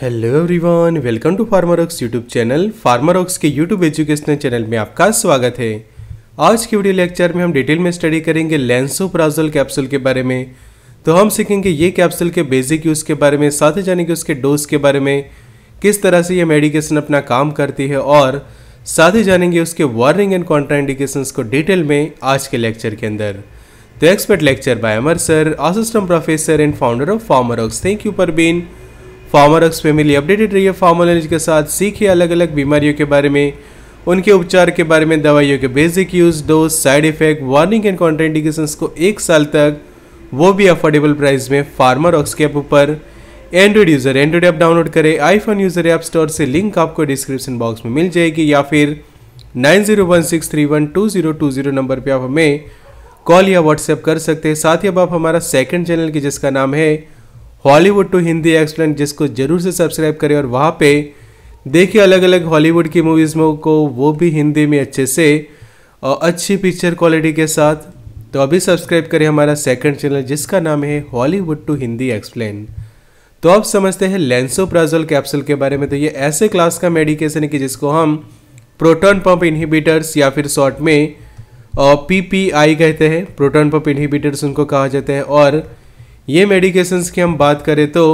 hello everyone welcome to Pharma Ox YouTube channel Ox के YouTube educational channel में आपका स्वागत है आज के वीडियो लेक्चर में हम डिटेल में स्टडी करेंगे लेंसोप्राजोल कैप्सूल के बारे में तो हम सीखेंगे ये कैप्सूल के बेसिक यूज़ के बारे में साथ ही जानेंगे उसके डोज के बारे में किस तरह से ये मेडिकेशन अपना काम करती है और साथ ही जानेंगे उसके वार्निंग एंड कॉन्ट्राइंडिकेशंस को डिटेल में आज के लेक्चर के अंदर तो expert lecture by Amar sir assistant professor and founder of Ox thank you for being Pharma Ox family updated रहिए फार्मर नॉलेज के साथ सीखिए अलग अलग बीमारियों के बारे में उनके उपचार के बारे में दवाइयों के basic use dose side effect warning and contraindication को एक साल तक वो भी अफोर्डेबल प्राइस में फार्मर ऑक्स के app Android user Android app download करें आईफोन यूज़र ऐप स्टोर से लिंक आपको डिस्क्रिप्शन बॉक्स में मिल जाएगी या फिर nine zero one six three one two zero two zero number पर आप हमें कॉल या व्हाट्सएप कर सकते हैं साथ ही अब आप हमारा सेकंड चैनल की जिसका नाम है हॉलीवुड टू हिंदी एक्सप्लेन जिसको ज़रूर से सब्सक्राइब करें और वहाँ पे देखिए अलग अलग हॉलीवुड की मूवीज़ में को वो भी हिंदी में अच्छे से और अच्छी पिक्चर क्वालिटी के साथ तो अभी सब्सक्राइब करें हमारा सेकंड चैनल जिसका नाम है हॉलीवुड टू हिंदी एक्सप्लेन तो अब समझते हैं लेंसोप्राजोल कैप्सूल के बारे में तो ये ऐसे क्लास का मेडिकेशन है कि जिसको हम प्रोटॉन पंप इनहिबिटर्स या फिर शॉर्ट में पी पी आई कहते हैं प्रोटॉन पंप इनहिबिटर्स उनको कहा जाता है और ये मेडिकेशंस की हम बात करें तो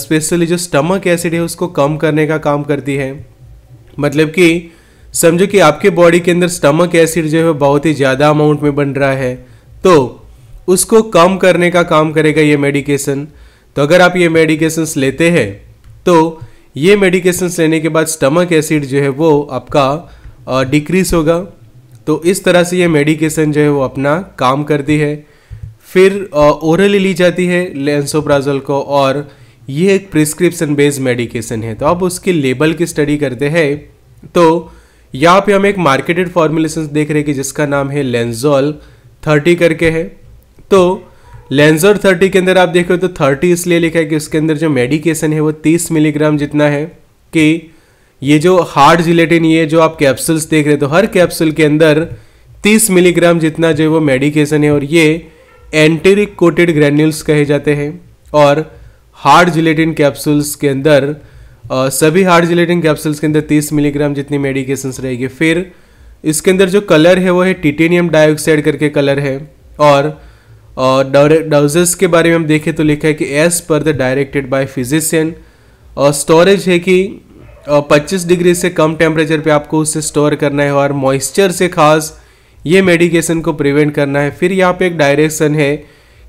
स्पेशली जो स्टमक एसिड है उसको कम करने का काम करती है मतलब कि समझो कि आपके बॉडी के अंदर स्टमक एसिड जो है बहुत ही ज़्यादा अमाउंट में बन रहा है तो उसको कम करने का काम करेगा ये मेडिकेशन तो अगर आप ये मेडिकेशंस लेते हैं तो ये मेडिकेशंस लेने के बाद स्टमक एसिड जो है वो आपका डिक्रीज होगा तो इस तरह से ये मेडिकेशन जो है वो अपना काम करती है फिर ओरली ली जाती है लेंसोप्राजोल को और ये एक प्रिस्क्रिप्शन बेस्ड मेडिकेशन है तो अब उसके लेबल की स्टडी करते हैं तो यहाँ पे हम एक मार्केटेड फॉर्मुलेशन देख रहे हैं कि जिसका नाम है लेंजोल थर्टी करके है तो लेंजोल थर्टी के अंदर आप देख रहे हो तो थर्टी इसलिए लिखा है कि उसके अंदर जो मेडिकेशन है वो तीस मिलीग्राम जितना है कि ये जो हार्ड जिलेटिन ये जो आप कैप्सूल्स देख रहे हो तो हर कैप्सूल के अंदर तीस मिलीग्राम जितना जो वो मेडिकेशन है और ये एंटेरिक कोटेड ग्रैन्यूल्स कहे जाते हैं और हार्ड जिलेटिन कैप्सूल्स के अंदर सभी हार्ड जिलेटिन कैप्सूल्स के अंदर 30 मिलीग्राम जितनी मेडिकेशंस रहेगी फिर इसके अंदर जो कलर है वो है टिटेनियम डाइऑक्साइड करके कलर है और डाउजेस के बारे में हम देखें तो लिखा है कि as per the directed by physician और स्टोरेज है कि पच्चीस डिग्री से कम टेम्परेचर पे आपको उसे स्टोर करना है और मॉइस्चर से खास ये मेडिकेशन को प्रिवेंट करना है फिर यहाँ पे एक डायरेक्शन है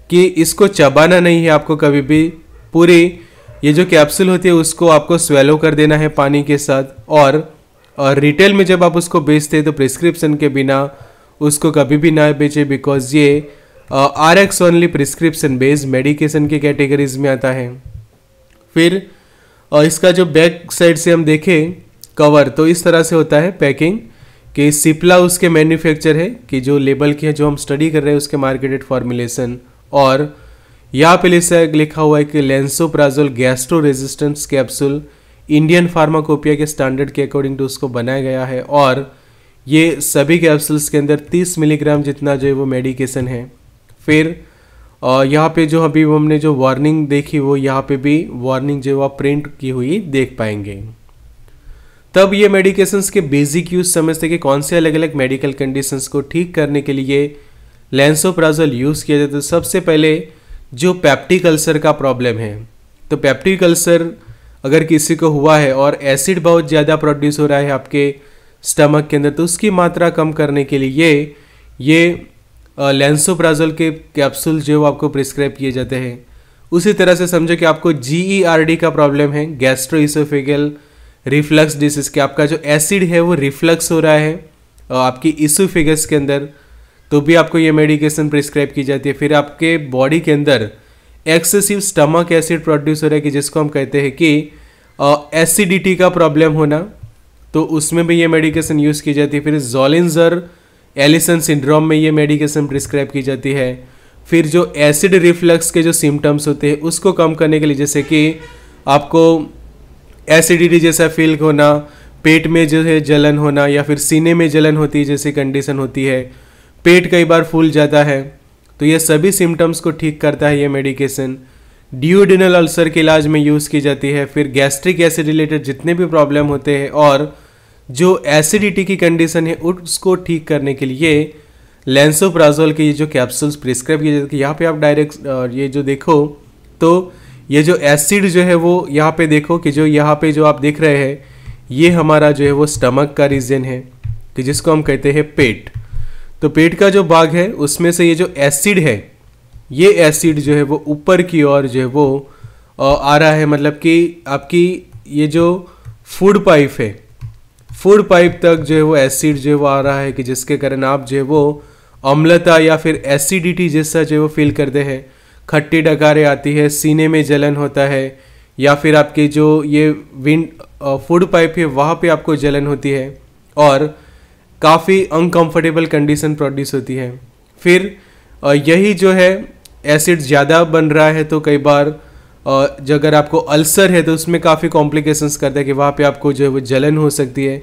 कि इसको चबाना नहीं है आपको कभी भी पूरी ये जो कैप्सूल होती है उसको आपको स्वेलो कर देना है पानी के साथ और और रिटेल में जब आप उसको बेचते हैं तो प्रिस्क्रिप्शन के बिना उसको कभी भी ना बेचे बिकॉज ये R X only prescription based medication के कैटेगरीज में आता है फिर uh, इसका जो बैक साइड से हम देखें कवर तो इस तरह से होता है पैकिंग कि सिप्ला उसके मैन्युफैक्चर है कि जो लेबल की है जो हम स्टडी कर रहे हैं उसके मार्केटेड फॉर्मुलेशन और यहाँ पे लिखा हुआ है कि lansoprazole gastro resistant capsule Indian pharmacopoeia के स्टैंडर्ड के अकॉर्डिंग टू उसको बनाया गया है और ये सभी कैप्सूल्स के अंदर 30 मिलीग्राम जितना जो है वो मेडिकेशन है फिर यहाँ पे जो अभी हमने जो वार्निंग देखी वो यहाँ पे भी वार्निंग जो वो प्रिंट की हुई देख पाएंगे तब ये मेडिकेशंस के बेसिक यूज समझते कि कौन से अलग अलग मेडिकल कंडीशंस को ठीक करने के लिए लेंसोप्राजल यूज़ किया जाता है तो सबसे पहले जो पैप्टिक अल्सर का प्रॉब्लम है तो पैप्टिक अल्सर अगर किसी को हुआ है और एसिड बहुत ज़्यादा प्रोड्यूस हो रहा है आपके स्टमक के अंदर तो उसकी मात्रा कम करने के लिए ये लेंसोप्राजल के कैप्सूल जो आपको प्रिस्क्राइब किए जाते हैं उसी तरह से समझो कि आपको जी e का प्रॉब्लम है गैस्ट्रो इसोफेगल रिफ्लक्स डिसीज के आपका जो एसिड है वो रिफ्लक्स हो रहा है आपकी इशू फिगर्स के अंदर तो भी आपको ये मेडिकेशन प्रिस्क्राइब की जाती है फिर आपके बॉडी के अंदर एक्सेसिव स्टमक एसिड प्रोड्यूस हो रहा है कि जिसको हम कहते हैं कि एसिडिटी का प्रॉब्लम होना तो उसमें भी ये मेडिकेशन यूज़ की जाती है फिर जोलिंजर एलिसन सिंड्रोम में ये मेडिकेशन प्रिस्क्राइब की जाती है फिर जो एसिड रिफ्लक्स के जो सिम्टम्स होते हैं उसको कम करने के लिए जैसे कि आपको एसिडिटी जैसा फील होना पेट में जो है जलन होना या फिर सीने में जलन होती है जैसी कंडीशन होती है पेट कई बार फूल जाता है तो ये सभी सिम्टम्स को ठीक करता है ये मेडिकेशन ड्यूडिनल अल्सर के इलाज में यूज़ की जाती है फिर गैस्ट्रिक एसिड रिलेटेड जितने भी प्रॉब्लम होते हैं और जो एसिडिटी की कंडीशन है उसको ठीक करने के लिए लेंसोप्राजोल के ये जो कैप्सूल्स प्रिस्क्राइब किए जाते हैं यहाँ पे आप डायरेक्ट ये जो देखो तो ये जो एसिड जो है वो यहाँ पे देखो कि जो यहाँ पे जो आप देख रहे हैं ये हमारा जो है वो स्टमक का रीजन है कि जिसको हम कहते हैं पेट तो पेट का जो भाग है उसमें से ये जो एसिड है ये एसिड जो है वो ऊपर की ओर जो है वो आ रहा है मतलब कि आपकी ये जो फूड पाइप है फूड पाइप तक जो है वो एसिड जो है वो आ रहा है कि जिसके कारण आप जो है वो अम्लता या फिर एसिडिटी जैसा जो है वो फील करते हैं खट्टी डकारें आती है सीने में जलन होता है या फिर आपके जो ये विंड फूड पाइप है वहाँ पे आपको जलन होती है और काफ़ी अनकंफर्टेबल कंडीशन प्रोड्यूस होती है फिर यही जो है एसिड ज़्यादा बन रहा है तो कई बार जो अगर आपको अल्सर है तो उसमें काफ़ी कॉम्प्लिकेशंस करता है कि वहाँ पे आपको जो है वो जलन हो सकती है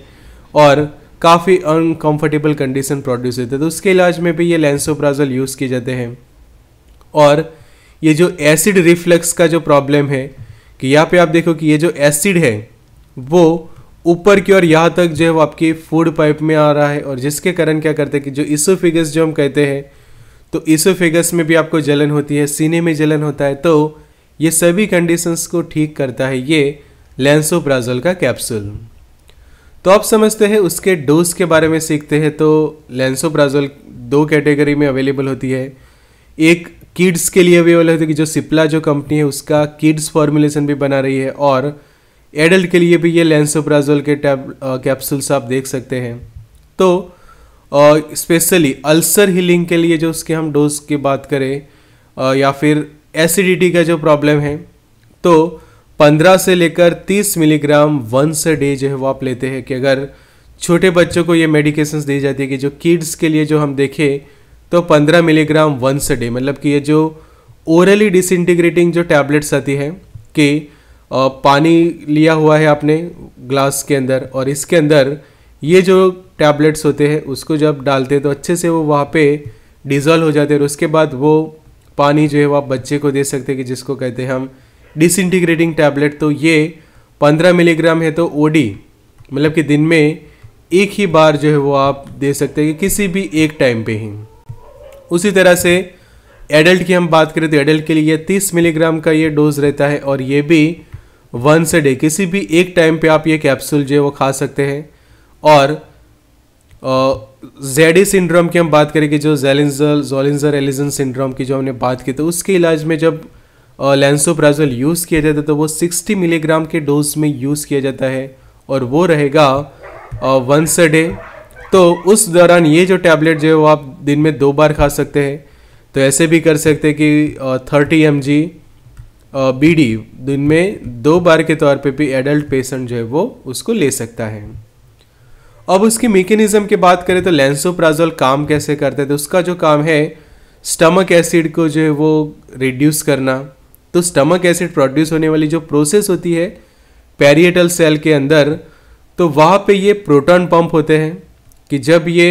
और काफ़ी अनकम्फर्टेबल कंडीशन प्रोड्यूस होती है तो उसके इलाज में भी ये लेंसोप्राजल यूज़ किए जाते हैं और ये जो एसिड रिफ्लक्स का जो प्रॉब्लम है कि यहाँ पे आप देखो कि ये जो एसिड है वो ऊपर की ओर यहाँ तक जो है वो आपके फूड पाइप में आ रहा है और जिसके कारण क्या करते हैं कि जो इसोफिगस जो हम कहते हैं तो इसोफिगस में भी आपको जलन होती है सीने में जलन होता है तो ये सभी कंडीशंस को ठीक करता है ये लेंसोप्राजोल का कैप्सूल तो आप समझते हैं उसके डोज के बारे में सीखते हैं तो लेंसोप्राजोल दो कैटेगरी में अवेलेबल होती है एक किड्स के लिए अवेलेबल है कि जो सिप्ला जो कंपनी है उसका किड्स फॉर्मुलेशन भी बना रही है और एडल्ट के लिए भी ये लेंसोप्राजोल के टैब कैप्सूल्स आप देख सकते हैं तो स्पेशली अल्सर हीलिंग के लिए जो उसके हम डोज की बात करें आ, या फिर एसिडिटी का जो प्रॉब्लम है तो 15 से लेकर 30 मिलीग्राम वंस अ डे जो है वो आप लेते हैं कि अगर छोटे बच्चों को ये मेडिकेशंस दी जाती है कि जो किड्स के लिए जो हम देखें तो 15 मिलीग्राम वंस डे मतलब कि ये जो ओरली डिसइंटीग्रेटिंग जो टैबलेट्स आती है कि पानी लिया हुआ है आपने ग्लास के अंदर और इसके अंदर ये जो टैबलेट्स होते हैं उसको जब डालते हैं तो अच्छे से वो वहाँ पे डिजॉल्व हो जाते हैं और उसके बाद वो पानी जो है वो आप बच्चे को दे सकते हैं कि जिसको कहते हैं हम डिसइंटीग्रेटिंग टैबलेट तो ये 15 मिलीग्राम है तो ओडी मतलब कि दिन में एक ही बार जो है वो आप दे सकते हैं कि किसी भी एक टाइम पे ही उसी तरह से एडल्ट की हम बात करें तो एडल्ट के लिए 30 मिलीग्राम का ये डोज रहता है और ये भी वन से डे किसी भी एक टाइम पे आप ये कैप्सूल जो है वो खा सकते हैं और जेडी सिंड्रोम की हम बात करें कि जो जेलिजल जोलिंजर एलिजन सिंड्रोम की जो हमने बात की तो उसके इलाज में जब लेंसोप्राजल यूज़ किया जाता है तो वो 60 मिलीग्राम के डोज में यूज़ किया जाता है और वो रहेगा वंस अ डे तो उस दौरान ये जो टैबलेट जो है वो आप दिन में दो बार खा सकते हैं तो ऐसे भी कर सकते हैं कि thirty M G B D दिन में दो बार के तौर पे भी एडल्ट पेशेंट जो है वो उसको ले सकता है अब उसकी मेकेनिज़्म की बात करें तो लेंसोप्राजोल काम कैसे करते हैं तो उसका जो काम है स्टमक एसिड को जो है वो रिड्यूस करना तो स्टमक एसिड प्रोड्यूस होने वाली जो प्रोसेस होती है पेरिएटल सेल के अंदर तो वहाँ पे ये प्रोटॉन पंप होते हैं कि जब ये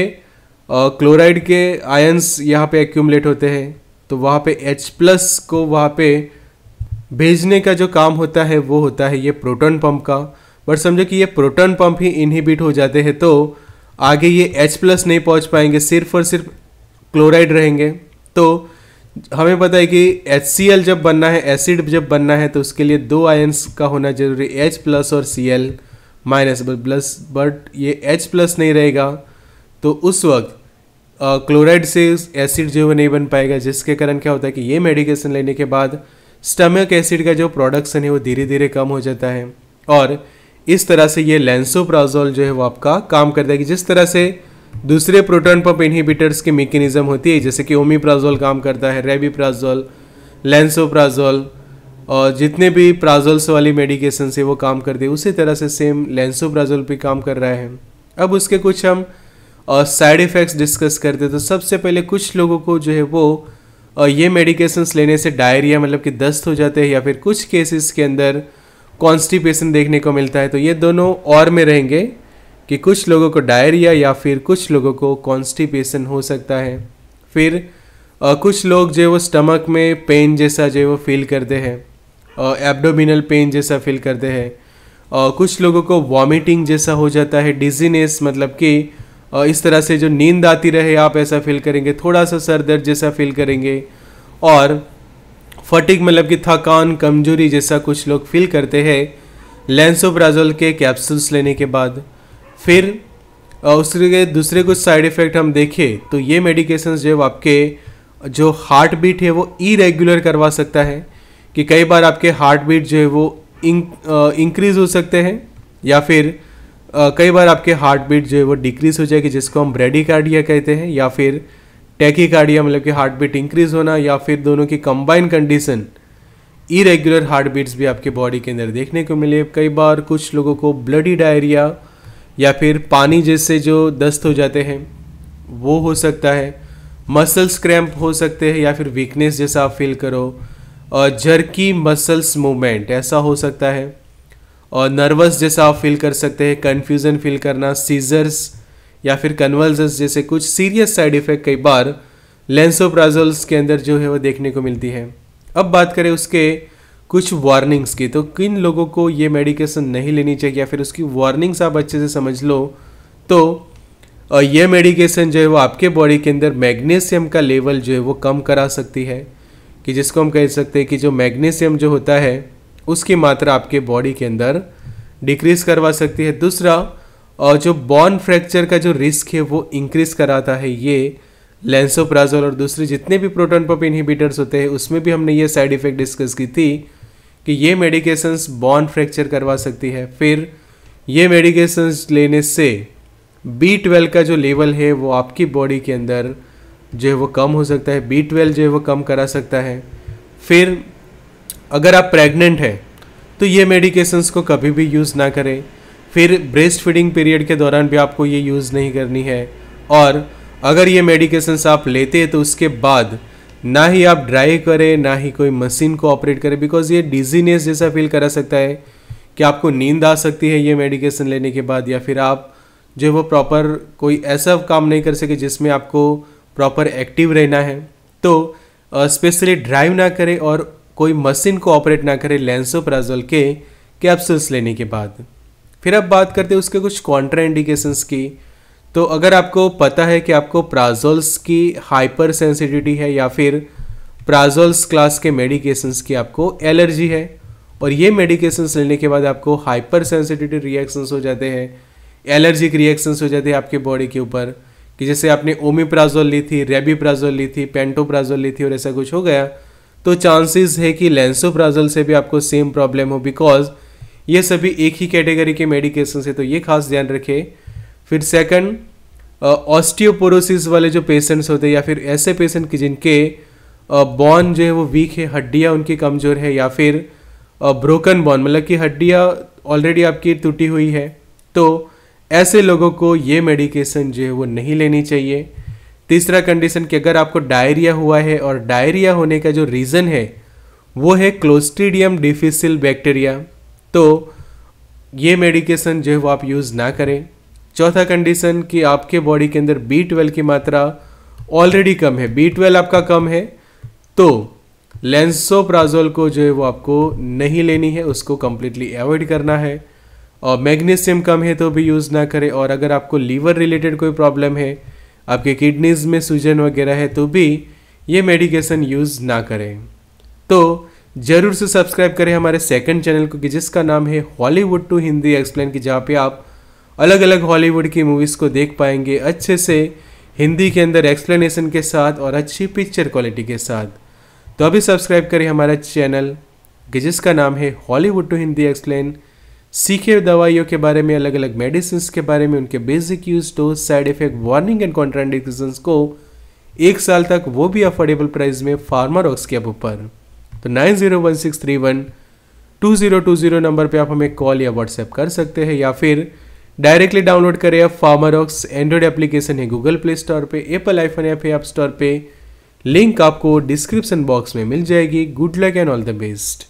क्लोराइड के आयंस यहाँ पे एक्यूमलेट होते हैं तो वहाँ पे H प्लस को वहाँ पे भेजने का जो काम होता है वो होता है ये प्रोटॉन पंप का बट समझो कि ये प्रोटॉन पंप ही इनहिबिट हो जाते हैं तो आगे ये H प्लस नहीं पहुँच पाएंगे सिर्फ और सिर्फ क्लोराइड रहेंगे तो हमें पता है कि एल जब बनना है एसिड जब बनना है तो उसके लिए दो आयंस का होना जरूरी एच प्लस और एल माइनस प्लस बट ये एच प्लस नहीं रहेगा तो उस वक्त क्लोराइड से एसिड जो है नहीं बन पाएगा जिसके कारण क्या होता है कि ये मेडिकेशन लेने के बाद स्टमक एसिड का जो प्रोडक्शन है वो धीरे धीरे कम हो जाता है और इस तरह से ये लेंसोप्राजोल जो है वो आपका काम करता है कि जिस तरह से दूसरे प्रोटोन पंप इनहिबिटर्स की मेकेनिज्म होती है जैसे कि ओमीप्राजोल काम करता है रेबीप्राजोल लेंसोप्राजोल और जितने भी प्राजोल्स वाली मेडिकेशन से वो काम करती है उसी तरह से सेम लेंसोप्राजोल भी काम कर रहा है अब उसके कुछ हम और साइड इफ़ेक्ट्स डिस्कस करते तो सबसे पहले कुछ लोगों को जो है वो ये मेडिकेशंस लेने से डायरिया मतलब कि दस्त हो जाते हैं या फिर कुछ केसेस के अंदर कॉन्स्टिपेशन देखने को मिलता है तो ये दोनों और में रहेंगे कि कुछ लोगों को डायरिया या फिर कुछ लोगों को कॉन्स्टिपेशन हो सकता है फिर आ, कुछ लोग जो है वो स्टमक में पेन जैसा जो है वो फील करते हैं एब्डोमिनल पेन जैसा फील करते हैं कुछ लोगों को वॉमिटिंग जैसा हो जाता है डिजीनेस मतलब कि इस तरह से जो नींद आती रहे आप ऐसा फील करेंगे थोड़ा सा सर दर्द जैसा फील करेंगे और फटिक मतलब कि थकान कमजोरी जैसा कुछ लोग फील करते हैं लेंसोप्राजोल के कैप्सूल्स लेने के बाद फिर उसके दूसरे कुछ साइड इफ़ेक्ट हम देखें तो ये मेडिकेशन जो आपके जो हार्ट बीट है वो इरेगुलर करवा सकता है कि कई बार आपके हार्ट बीट जो है वो इंक, इंक्रीज हो सकते हैं या फिर कई बार आपके हार्ट बीट जो है वो डिक्रीज हो जाएगी जिसको हम ब्रेडिकार्डिया कहते हैं या फिर टैकीकार्डिया मतलब कि हार्ट बीट इंक्रीज होना या फिर दोनों की combine condition irregular heart beats भी आपके बॉडी के अंदर देखने को मिले कई बार कुछ लोगों को ब्लडी डायरिया या फिर पानी जैसे जो दस्त हो जाते हैं वो हो सकता है मसल्स क्रैम्प हो सकते हैं या फिर वीकनेस जैसा आप फील करो जर्की मसल्स मूवमेंट ऐसा हो सकता है और नर्वस जैसा आप फील कर सकते हैं कन्फ्यूज़न फील करना सीजर्स या फिर कन्वल्जस जैसे कुछ सीरियस साइड इफ़ेक्ट कई बार लेंसोप्राजोल्स के अंदर जो है वो देखने को मिलती है अब बात करें उसके कुछ वार्निंग्स की तो किन लोगों को ये मेडिकेशन नहीं लेनी चाहिए या फिर उसकी वार्निंग्स आप अच्छे से समझ लो तो ये मेडिकेशन जो है वो आपके बॉडी के अंदर मैग्नीशियम का लेवल जो है वो कम करा सकती है कि जिसको हम कह सकते हैं कि जो मैग्नीशियम जो होता है उसकी मात्रा आपके बॉडी के अंदर डिक्रीज करवा सकती है दूसरा और जो बॉन फ्रैक्चर का जो रिस्क है वो इंक्रीज कराता है ये लेंसोप्राजोल और दूसरे जितने भी प्रोटोन पम्प इनहिबिटर्स होते हैं उसमें भी हमने ये साइड इफ़ेक्ट डिस्कस की थी कि ये मेडिकेशंस बॉन फ्रैक्चर करवा सकती है फिर ये मेडिकेशंस लेने से बी ट्वेल्व का जो लेवल है वो आपकी बॉडी के अंदर जो है वो कम हो सकता है बी ट्वेल्व जो है वो कम करा सकता है फिर अगर आप प्रेग्नेंट हैं तो ये मेडिकेशंस को कभी भी यूज़ ना करें फिर ब्रेस्ट फीडिंग पीरियड के दौरान भी आपको ये यूज़ नहीं करनी है और अगर ये मेडिकेशंस आप लेते हैं तो उसके बाद ना ही आप ड्राई करें ना ही कोई मशीन को ऑपरेट करें बिकॉज ये डिजीनेस जैसा फील करा सकता है कि आपको नींद आ सकती है ये मेडिकेशन लेने के बाद या फिर आप जो वो प्रॉपर कोई ऐसा काम नहीं कर सके जिसमें आपको प्रॉपर एक्टिव रहना है तो स्पेशली ड्राइव ना करें और कोई मशीन को ऑपरेट ना करे लेंसोप्राजोल के कैप्सूल्स लेने के बाद फिर अब बात करते हैं उसके कुछ कॉन्ट्रा इंडिकेशंस की तो अगर आपको पता है कि आपको प्राजोल्स की हाइपर सेंसिटिविटी है या फिर प्राजोल्स क्लास के मेडिकेशंस की आपको एलर्जी है और ये मेडिकेशंस लेने के बाद आपको हाइपर सेंसिटिविटी रिएक्शंस हो जाते हैं एलर्जिक रिएक्शंस हो जाते हैं आपके बॉडी के ऊपर कि जैसे आपने ओमीप्राजोल ली थी रेबीप्राजोल ली थी पेंटोप्राजोल ली थी और ऐसा कुछ हो गया तो चांसेस है कि लेंसोप्राजल से भी आपको सेम प्रॉब्लम हो बिकॉज ये सभी एक ही कैटेगरी के मेडिकेशन है तो ये खास ध्यान रखें फिर सेकंड ऑस्टियोपोरोसिस वाले जो पेशेंट्स होते हैं या फिर ऐसे पेशेंट की जिनके बॉन जो है वो वीक है हड्डियाँ उनकी कमज़ोर है या फिर ब्रोकन बॉन मतलब कि हड्डियाँ ऑलरेडी आपकी टूटी हुई है तो ऐसे लोगों को ये मेडिकेशन जो है वो नहीं लेनी चाहिए तीसरा कंडीशन कि अगर आपको डायरिया हुआ है और डायरिया होने का जो रीज़न है वो है क्लोस्टिडियम डिफिसिल बैक्टीरिया तो ये मेडिकेशन जो है वो आप यूज़ ना करें चौथा कंडीशन कि आपके बॉडी के अंदर बी ट्वेल्व की मात्रा ऑलरेडी कम है बी ट्वेल्व आपका कम है तो लेंसोप्राजोल को जो है वो आपको नहीं लेनी है उसको कम्प्लीटली अवॉइड करना है और मैग्नीशियम कम है तो भी यूज़ ना करें और अगर आपको लीवर रिलेटेड कोई प्रॉब्लम है आपके किडनीज में सूजन वगैरह है तो भी ये मेडिकेशन यूज़ ना करें तो ज़रूर से सब्सक्राइब करें हमारे सेकंड चैनल को कि जिसका नाम है हॉलीवुड टू हिंदी एक्सप्लेन की जहाँ पे आप अलग अलग हॉलीवुड की मूवीज़ को देख पाएंगे अच्छे से हिंदी के अंदर एक्सप्लेनेशन के साथ और अच्छी पिक्चर क्वालिटी के साथ तो अभी सब्सक्राइब करें हमारा चैनल कि जिसका नाम है हॉलीवुड टू हिंदी एक्सप्लेन सीखे दवाइयों के बारे में अलग अलग मेडिसिन के बारे में उनके basic use dose side effect warning and contradiction को एक साल तक वो भी अफोर्डेबल प्राइस में फार्मा के ऊपर तो nine zero one six three one two zero two zero number पर आप हमें कॉल या व्हाट्सएप कर सकते हैं या फिर डायरेक्टली डाउनलोड करें आप फार्मारॉक्स एंड्रॉयड एप्लीकेशन है गूगल प्ले स्टोर पर एप्पल आईफोन ऐप है ऐप स्टोर पर लिंक आपको डिस्क्रिप्शन बॉक्स में मिल जाएगी good luck and all the best